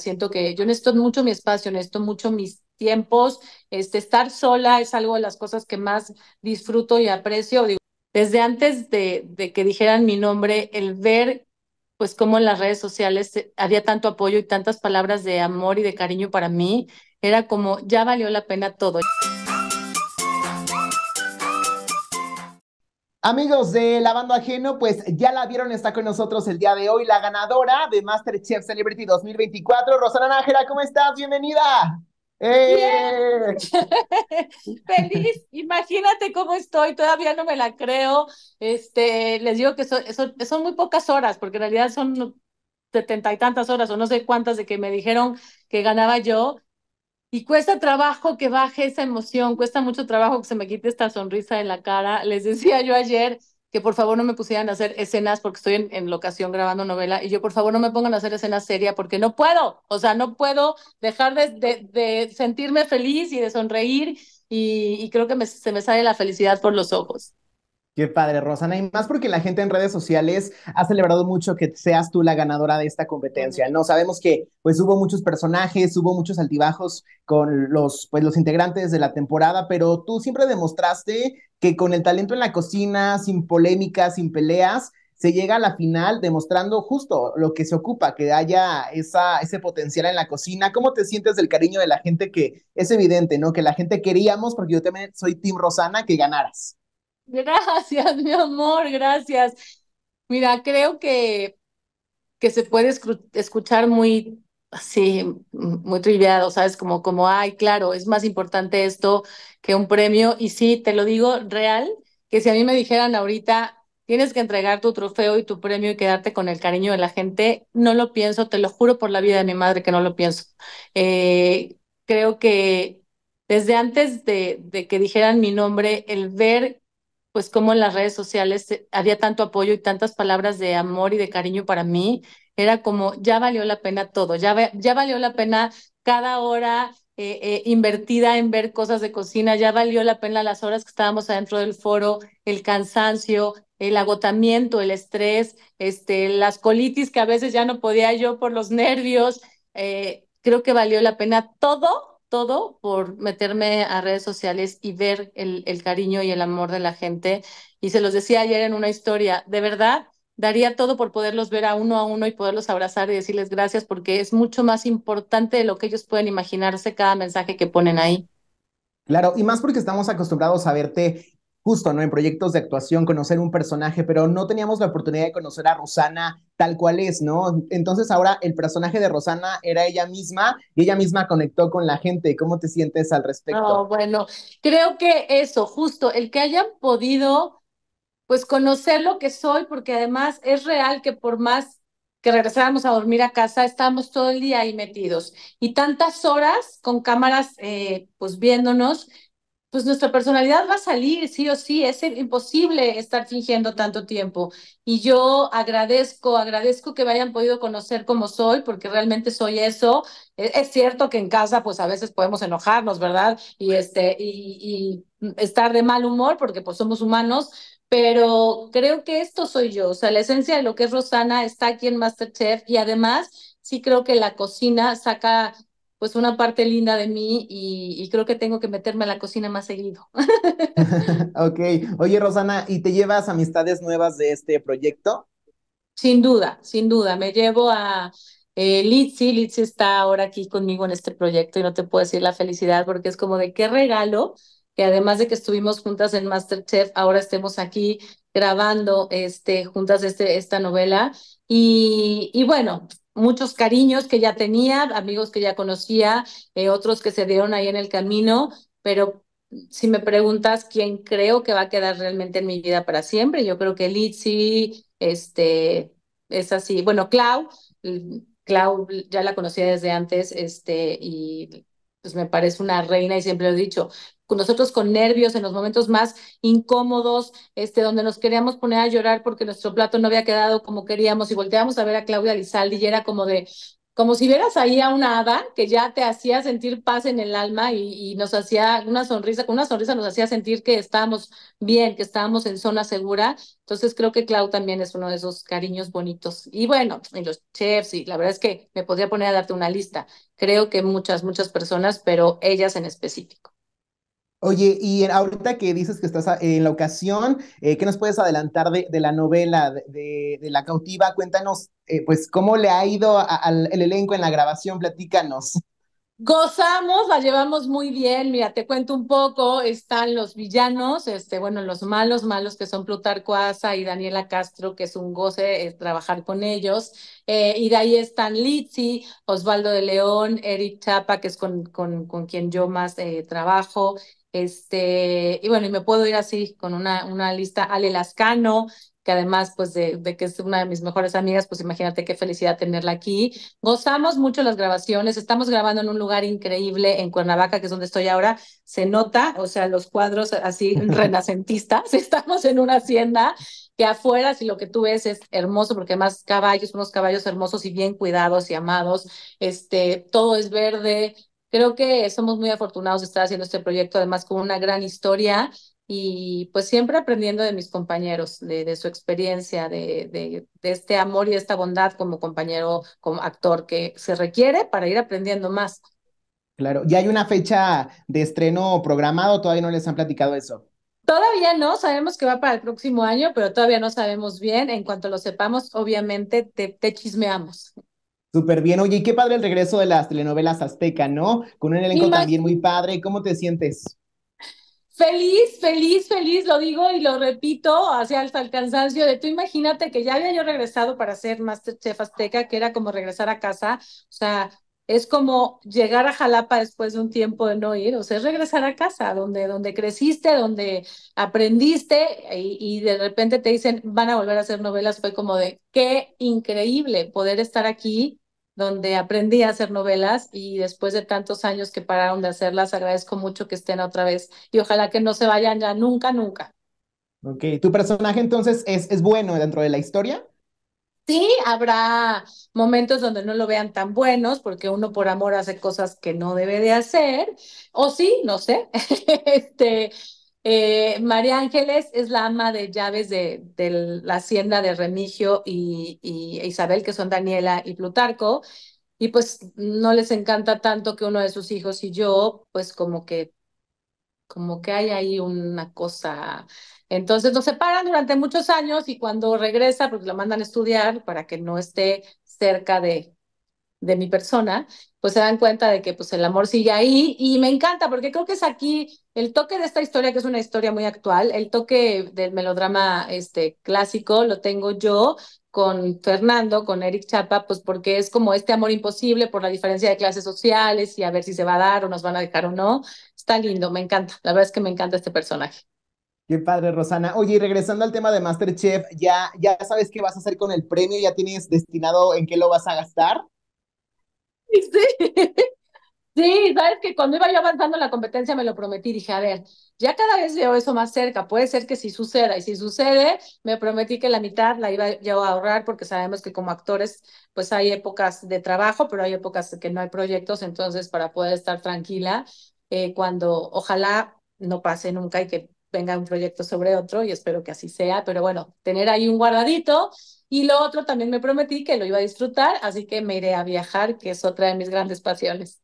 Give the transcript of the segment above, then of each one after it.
Siento que yo necesito mucho mi espacio, necesito mucho mis tiempos. Este, estar sola es algo de las cosas que más disfruto y aprecio. desde antes de, de que dijeran mi nombre, el ver pues cómo en las redes sociales eh, había tanto apoyo y tantas palabras de amor y de cariño para mí, era como, ya valió la pena todo. Amigos de La Banda Ajeno, pues ya la vieron, está con nosotros el día de hoy la ganadora de MasterChef Celebrity 2024, Rosana Nájera, ¿cómo estás? Bienvenida. Eh. Feliz, imagínate cómo estoy, todavía no me la creo. Este, les digo que son muy pocas horas, porque en realidad son setenta y tantas horas o no sé cuántas de que me dijeron que ganaba yo y cuesta trabajo que baje esa emoción, cuesta mucho trabajo que se me quite esta sonrisa de la cara. Les decía yo ayer que por favor no me pusieran a hacer escenas porque estoy en, locación grabando novela y yo por favor no me pongan a hacer escenas serias porque no puedo, o sea, no puedo dejar de, sentirme feliz y de sonreír y, creo que se me sale la felicidad por los ojos. Qué padre, Rosana. Y más porque la gente en redes sociales ha celebrado mucho que seas tú la ganadora de esta competencia, ¿no? Sabemos que pues hubo muchos personajes, hubo muchos altibajos con los, pues, los integrantes de la temporada, pero tú siempre demostraste que con el talento en la cocina, sin polémicas, sin peleas, se llega a la final demostrando justo lo que se ocupa, que haya esa, ese potencial en la cocina. ¿Cómo te sientes del cariño de la gente que es evidente, ¿no? Que la gente queríamos, porque yo también soy Team Rosana, que ganaras. Gracias, mi amor, gracias. Mira, creo que, que se puede escuchar muy así, muy triviado, ¿sabes? Como, como, ay, claro, es más importante esto que un premio. Y sí, te lo digo real, que si a mí me dijeran ahorita, tienes que entregar tu trofeo y tu premio y quedarte con el cariño de la gente, no lo pienso, te lo juro por la vida de mi madre que no lo pienso. Eh, creo que desde antes de, de que dijeran mi nombre, el ver pues como en las redes sociales eh, había tanto apoyo y tantas palabras de amor y de cariño para mí, era como, ya valió la pena todo, ya, ya valió la pena cada hora eh, eh, invertida en ver cosas de cocina, ya valió la pena las horas que estábamos adentro del foro, el cansancio, el agotamiento, el estrés, este, las colitis que a veces ya no podía yo por los nervios, creo que valió la pena todo todo por meterme a redes sociales y ver el, cariño y el amor de la gente. Y se los decía ayer en una historia, de verdad, daría todo por poderlos ver a uno a uno y poderlos abrazar y decirles gracias porque es mucho más importante de lo que ellos pueden imaginarse cada mensaje que ponen ahí. Claro, y más porque estamos acostumbrados a verte justo, ¿no? En proyectos de actuación, conocer un personaje, pero no teníamos la oportunidad de conocer a Rosana tal cual es, ¿no? Entonces ahora el personaje de Rosana era ella misma y ella misma conectó con la gente. ¿Cómo te sientes al respecto? bueno, creo que eso, justo, el que hayan podido, pues, conocer lo que soy, porque además es real que por más que regresáramos a dormir a casa, estábamos todo el día ahí metidos y tantas horas con cámaras, eh, pues, viéndonos pues nuestra personalidad va a salir, sí o sí, es imposible estar fingiendo tanto tiempo. Y yo agradezco, agradezco que me hayan podido conocer como soy, porque realmente soy eso. E-, es cierto que en casa, pues a veces podemos enojarnos, ¿verdad? Y, este, y, estar de mal humor, porque pues somos humanos, pero creo que esto soy yo. O sea, la esencia de lo que es Rosana está aquí en Masterchef y además sí creo que la cocina saca pues una parte linda de mí y, creo que tengo que meterme a la cocina más seguido. ok, oye Rosana, ¿y te llevas amistades nuevas de este proyecto? Sin duda, sin duda, me llevo a eh, Litsi, está ahora aquí conmigo en este proyecto y no te puedo decir la felicidad porque es como de qué regalo que además de que estuvimos juntas en MasterChef, ahora estemos aquí grabando este, juntas este, esta novela. y bueno, muchos cariños que ya tenía, amigos que ya conocía, eh, otros que se dieron ahí en el camino, pero si me preguntas quién creo que va a quedar realmente en mi vida para siempre, yo creo que Litsi, este, es así, bueno, Clau, mm, Clau ya la conocía desde antes, este, y pues me parece una reina y siempre lo he dicho, nosotros con nervios en los momentos más incómodos, este, donde nos queríamos poner a llorar porque nuestro plato no había quedado como queríamos y volteamos a ver a Claudia Lizaldi y era como de, como si vieras ahí a una hada que ya te hacía sentir paz en el alma y, nos hacía una sonrisa, con una sonrisa nos hacía sentir que estábamos bien, que estábamos en zona segura. Entonces creo que Clau también es uno de esos cariños bonitos. Y bueno, y los chefs, y la verdad es que me podría poner a darte una lista. Creo que muchas, muchas personas, pero ellas en específico. Oye, y ahorita que dices que estás en la ocasión, eh, ¿qué nos puedes adelantar de, la novela de, La cautiva? Cuéntanos, eh, pues, cómo le ha ido al elenco en la grabación, platícanos. Gozamos, la llevamos muy bien. Mira, te cuento un poco, están los villanos, este, bueno, los malos, malos que son Plutarco Asa y Daniela Castro, que es un goce eh, trabajar con ellos. y de ahí están Litsi, Osvaldo de León, Eric Chapa, que es con, con, quien yo más trabajo, este, y bueno, y me puedo ir así con una, una lista, Ale Lascano, que además pues de, de, que es una de mis mejores amigas, pues imagínate qué felicidad tenerla aquí. Gozamos mucho las grabaciones, estamos grabando en un lugar increíble en Cuernavaca, que es donde estoy ahora, se nota, o sea, los cuadros así renacentistas, estamos en una hacienda que afuera si lo que tú ves es hermoso, porque además caballos, unos caballos hermosos y bien cuidados y amados, este, todo es verde, Creo que somos muy afortunados de estar haciendo este proyecto, además con una gran historia y pues siempre aprendiendo de mis compañeros, de, su experiencia, de, de, este amor y esta bondad como compañero, como actor que se requiere para ir aprendiendo más. Claro, ¿y hay una fecha de estreno programado todavía no les han platicado eso? Todavía no, sabemos que va para el próximo año, pero todavía no sabemos bien. En cuanto lo sepamos, obviamente te, te chismeamos. Súper bien. Oye, qué padre el regreso de las telenovelas Azteca, ¿no? Con un elenco también muy padre. ¿Cómo te sientes? Feliz, feliz, feliz, lo digo y lo repito hacia el cansancio de tú imagínate que ya había yo regresado para hacer Chef Azteca, que era como regresar a casa, o sea, es como llegar a Jalapa después de un tiempo de no ir, o sea, es regresar a casa, donde, donde creciste, donde aprendiste y, de repente te dicen, van a volver a hacer novelas, fue como de, qué increíble poder estar aquí donde aprendí a hacer novelas y después de tantos años que pararon de hacerlas, agradezco mucho que estén otra vez y ojalá que no se vayan ya nunca, nunca. Ok, ¿tu personaje entonces es, bueno dentro de la historia? Sí, habrá momentos donde no lo vean tan buenos porque uno por amor hace cosas que no debe de hacer, o sí, no sé, este, eh, María Ángeles es la ama de llaves de, la hacienda de Remigio y, Isabel, que son Daniela y Plutarco, y pues no les encanta tanto que uno de sus hijos y yo, pues como que, como que hay ahí una cosa. Entonces nos separan durante muchos años y cuando regresa, porque lo mandan a estudiar para que no esté cerca de, de mi persona, pues se dan cuenta de que pues el amor sigue ahí y me encanta porque creo que es aquí el toque de esta historia que es una historia muy actual, el toque del melodrama este clásico lo tengo yo con Fernando, con Eric Chapa, pues porque es como este amor imposible por la diferencia de clases sociales y a ver si se va a dar o nos van a dejar o no. Está lindo, me encanta. La verdad es que me encanta este personaje. Qué padre, Rosana. Oye, regresando al tema de MasterChef, ya ya sabes qué vas a hacer con el premio, ya tienes destinado en qué lo vas a gastar. Sí. Sí, sabes que cuando iba yo avanzando la competencia me lo prometí, dije, a ver, ya cada vez veo eso más cerca, puede ser que si suceda, y si sucede, me prometí que la mitad la iba yo a ahorrar, porque sabemos que como actores, pues hay épocas de trabajo, pero hay épocas que no hay proyectos, entonces para poder estar tranquila, eh, cuando ojalá no pase nunca y que venga un proyecto sobre otro, y espero que así sea, pero bueno, tener ahí un guardadito y lo otro también me prometí que lo iba a disfrutar, así que me iré a viajar, que es otra de mis grandes pasiones.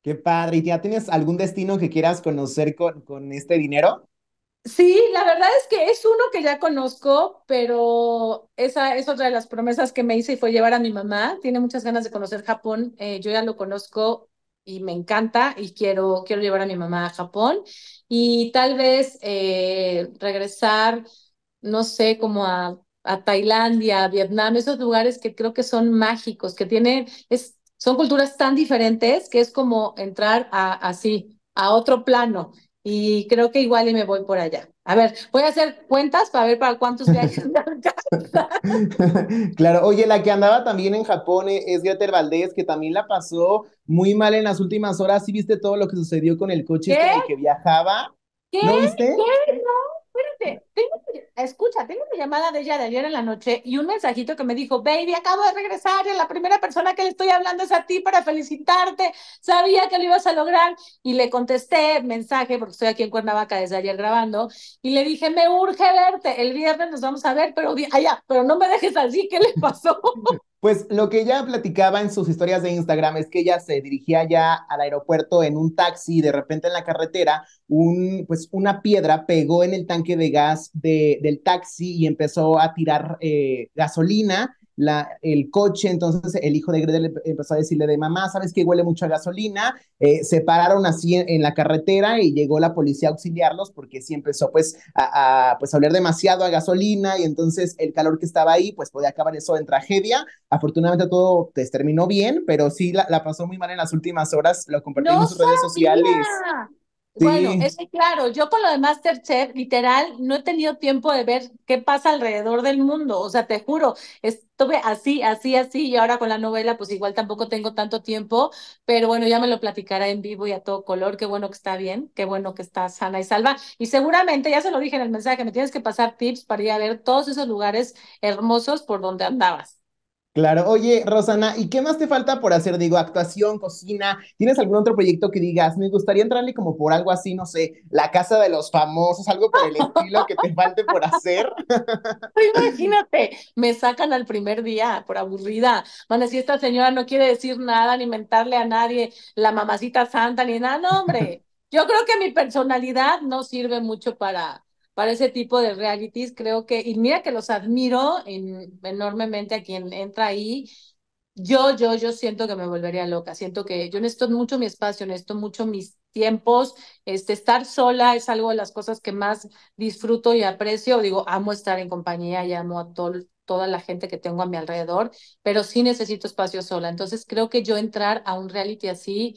Qué padre. ¿Y ya tienes algún destino que quieras conocer con, con este dinero? Sí, la verdad es que es uno que ya conozco, pero esa es otra de las promesas que me hice y fue llevar a mi mamá. Tiene muchas ganas de conocer Japón. Eh, yo ya lo conozco y me encanta y quiero, quiero llevar a mi mamá a Japón y tal vez eh, regresar, no sé, como a a Tailandia, a Vietnam, esos lugares que creo que son mágicos, que tienen, es, son culturas tan diferentes que es como entrar a, así, a otro plano. Y creo que igual y me voy por allá. A ver, voy a hacer cuentas para ver para cuántos viajes Claro, oye, la que andaba también en Japón e-, es Gretel Valdés, que también la pasó muy mal en las últimas horas. ¿Sí viste todo lo que sucedió con el coche en que viajaba? ¿Qué? ¿No viste? ¿Qué? No tengo, escucha, tengo una llamada de ella de ayer en la noche y un mensajito que me dijo, baby, acabo de regresar y la primera persona que le estoy hablando es a ti para felicitarte, sabía que lo ibas a lograr y le contesté mensaje porque estoy aquí en Cuernavaca desde ayer grabando y le dije, me urge verte, el viernes nos vamos a ver, pero, allá, pero no me dejes así, ¿qué le pasó? Pues lo que ella platicaba en sus historias de Instagram es que ella se dirigía ya al aeropuerto en un taxi y de repente en la carretera pues, una piedra pegó en el tanque de gas del taxi y empezó a tirar eh, gasolina la, el coche, entonces el hijo de Gretel empezó a decirle de mamá, ¿sabes que huele mucho a gasolina? Eh, se pararon así en, la carretera y llegó la policía a auxiliarlos porque sí empezó pues a, a pues, hablar demasiado a gasolina y entonces el calor que estaba ahí pues podía acabar eso en tragedia. Afortunadamente todo terminó bien, pero sí la, pasó muy mal en las últimas horas, lo compartimos en sus redes sociales. Bueno, es claro, yo con lo de Masterchef, literal, no he tenido tiempo de ver qué pasa alrededor del mundo. O sea, te juro, estuve así, así, así, y ahora con la novela, pues igual tampoco tengo tanto tiempo, pero bueno, ya me lo platicará en vivo y a todo color. Qué bueno que está bien, qué bueno que está sana y salva. Y seguramente, ya se lo dije en el mensaje, me tienes que pasar tips para ir a ver todos esos lugares hermosos por donde andabas. Claro, oye, Rosana, ¿y qué más te falta por hacer? Digo, actuación, cocina, ¿tienes algún otro proyecto que digas? Me gustaría entrarle como por algo así, no sé, la casa de los famosos, algo por el estilo que te falte por hacer. Pues, imagínate, me sacan al primer día por aburrida. Bueno, si esta señora no quiere decir nada, ni mentarle a nadie, la mamacita santa, ni nada, hombre. Yo creo que mi personalidad no sirve mucho para, para ese tipo de realities. Creo que, y mira que los admiro enormemente a quien entra ahí. Yo, yo, yo siento que me volvería loca. Siento que yo necesito mucho mi espacio, necesito mucho mis tiempos. Este, estar sola es algo de las cosas que más disfruto y aprecio. Digo, amo estar en compañía y amo a todo, toda la gente que tengo a mi alrededor, pero sí necesito espacio sola. Entonces creo que yo entrar a un reality así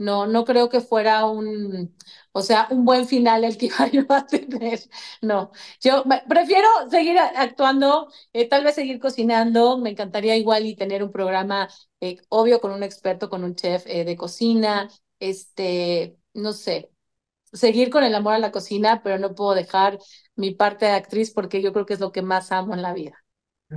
no, no creo que fuera un, o sea, un buen final el que iba a tener. No, yo prefiero seguir actuando, eh, tal vez seguir cocinando. Me encantaría igual y tener un programa, eh, obvio, con un experto, con un chef eh, de cocina. Este, no sé, seguir con el amor a la cocina, pero no puedo dejar mi parte de actriz porque yo creo que es lo que más amo en la vida.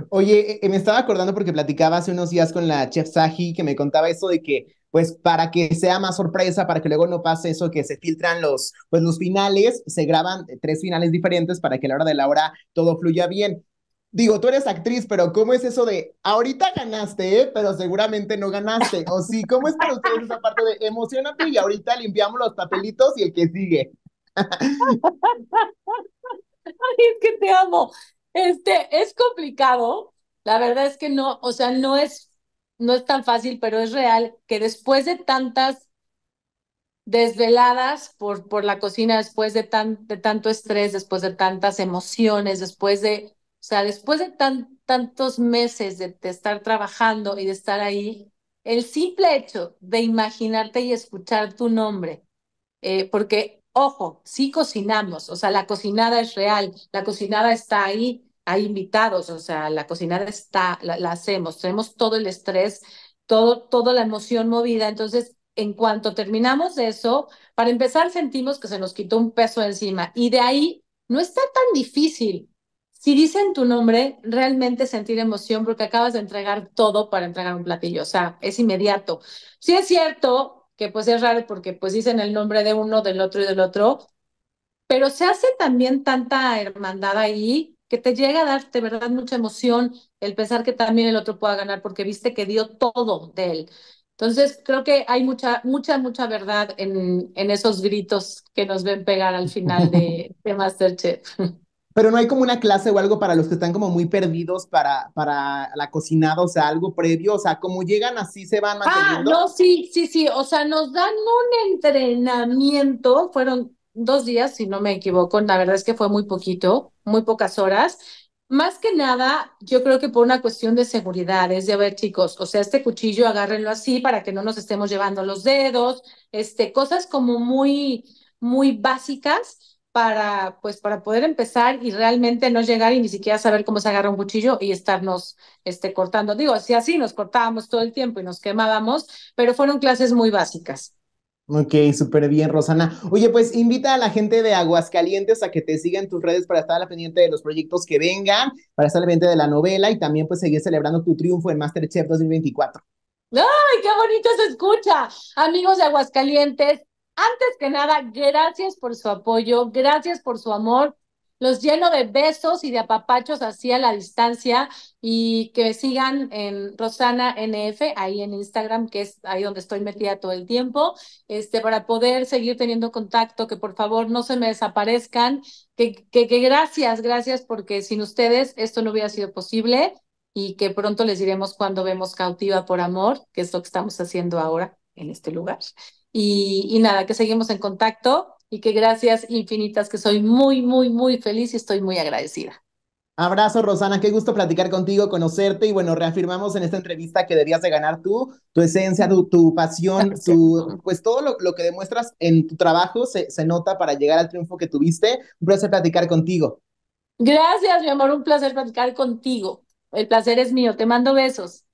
Oye, me estaba acordando porque platicaba hace unos días con la chef Saji que me contaba eso de que pues para que sea más sorpresa, para que luego no pase eso que se filtran los, pues los finales, se graban tres finales diferentes para que a la hora de la hora todo fluya bien. Digo, tú eres actriz, pero ¿cómo es eso de ahorita ganaste, eh, pero seguramente no ganaste? O sí, ¿cómo es para ustedes esa parte de emocionate y ahorita limpiamos los papelitos y el que sigue? es que te amo. Este, es complicado. La verdad es que no, o sea, no es no es tan fácil, pero es real, que después de tantas desveladas por, por la cocina, después de, tan, de tanto estrés, después de tantas emociones, después de, o sea, después de tan, tantos meses de, estar trabajando y de estar ahí, el simple hecho de imaginarte y escuchar tu nombre, eh, porque, ojo, sí cocinamos, o sea, la cocinada es real, la cocinada está ahí, hay invitados, o sea, la cocina está, la, hacemos, tenemos todo el estrés, todo, toda la emoción movida, entonces en cuanto terminamos eso, para empezar sentimos que se nos quitó un peso encima y de ahí no está tan difícil. Si dicen tu nombre, realmente sentir emoción porque acabas de entregar todo para entregar un platillo, o sea, es inmediato. sí es cierto que pues es raro porque pues dicen el nombre de uno, del otro y del otro, pero se hace también tanta hermandad ahí que te llega a dar de verdad mucha emoción el pensar que también el otro pueda ganar porque viste que dio todo de él. Entonces, creo que hay mucha, mucha, mucha verdad en, en esos gritos que nos ven pegar al final de, de Masterchef. Pero no hay como una clase o algo para los que están como muy perdidos para, para la cocinada, o sea, algo previo, o sea, como llegan así se van ah, manteniendo. Ah, no, sí, sí, sí, o sea, nos dan un entrenamiento, fueron dos días, si no me equivoco, la verdad es que fue muy poquito, muy pocas horas. Más que nada, yo creo que por una cuestión de seguridad, es de, ver, chicos, o sea, este cuchillo agárrenlo así para que no nos estemos llevando los dedos, este, cosas como muy, muy básicas para, pues, para poder empezar y realmente no llegar y ni siquiera saber cómo se agarra un cuchillo y estarnos, este, cortando. Digo, así así nos cortábamos todo el tiempo y nos quemábamos, pero fueron clases muy básicas. Ok, súper bien, Rosana. Oye, pues invita a la gente de Aguascalientes a que te siga en tus redes para estar al pendiente de los proyectos que vengan, para estar al pendiente de la novela y también pues seguir celebrando tu triunfo en Masterchef 2024. ¡Ay, qué bonito se escucha! Amigos de Aguascalientes, antes que nada, gracias por su apoyo, gracias por su amor los lleno de besos y de apapachos así a la distancia y que sigan en Rosana NF, ahí en Instagram, que es ahí donde estoy metida todo el tiempo, este, para poder seguir teniendo contacto, que por favor no se me desaparezcan, que, que, que gracias, gracias, porque sin ustedes esto no hubiera sido posible y que pronto les diremos cuando vemos Cautiva por Amor, que es lo que estamos haciendo ahora en este lugar. Y, y nada, que seguimos en contacto y que gracias infinitas, que soy muy, muy, muy feliz y estoy muy agradecida. Abrazo, Rosana, qué gusto platicar contigo, conocerte y bueno, reafirmamos en esta entrevista que debías de ganar tú, tu esencia, tu, tu pasión, tu, pues todo lo, que demuestras en tu trabajo se, se nota para llegar al triunfo que tuviste. Un placer platicar contigo. Gracias, mi amor, un placer platicar contigo. El placer es mío, te mando besos.